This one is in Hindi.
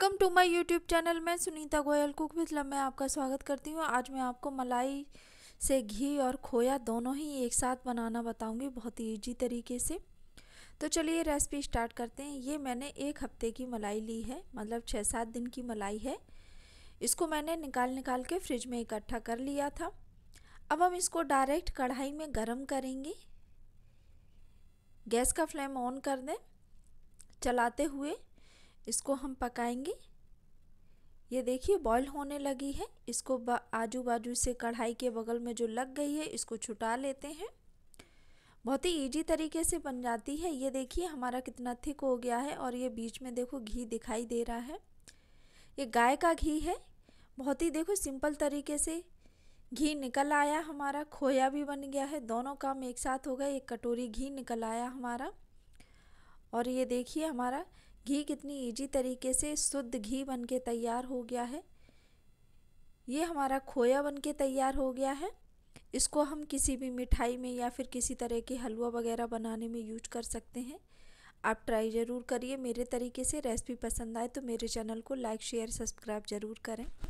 welcome to my YouTube channel मैं Sunita Goyal cook with love मैं आपका स्वागत करती हूँ आज मैं आपको मलाई से घी और खोया दोनों ही एक साथ बनाना बताऊँगी बहुत ही ईजी तरीके से तो चलिए रेसिपी स्टार्ट करते हैं ये मैंने एक हफ्ते की मलाई ली है मतलब छः सात दिन की मलाई है इसको मैंने निकाल निकाल के फ्रिज में इकट्ठा कर लिया था अब हम इसको डायरेक्ट कढ़ाई में गर्म करेंगे गैस का फ्लेम ऑन कर दें चलाते हुए इसको हम पकाएंगे ये देखिए बॉईल होने लगी है इसको आजू बाजू से कढ़ाई के बगल में जो लग गई है इसको छुटा लेते हैं बहुत ही इजी तरीके से बन जाती है ये देखिए हमारा कितना थिक हो गया है और ये बीच में देखो घी दिखाई दे रहा है ये गाय का घी है बहुत ही देखो सिंपल तरीके से घी निकल आया हमारा खोया भी बन गया है दोनों काम एक साथ हो गए एक कटोरी घी निकल आया हमारा और ये देखिए हमारा घी कितनी ईजी तरीके से शुद्ध घी बन के तैयार हो गया है ये हमारा खोया बन के तैयार हो गया है इसको हम किसी भी मिठाई में या फिर किसी तरह के हलवा वगैरह बनाने में यूज कर सकते हैं आप ट्राई ज़रूर करिए मेरे तरीके से रेसिपी पसंद आए तो मेरे चैनल को लाइक शेयर सब्सक्राइब ज़रूर करें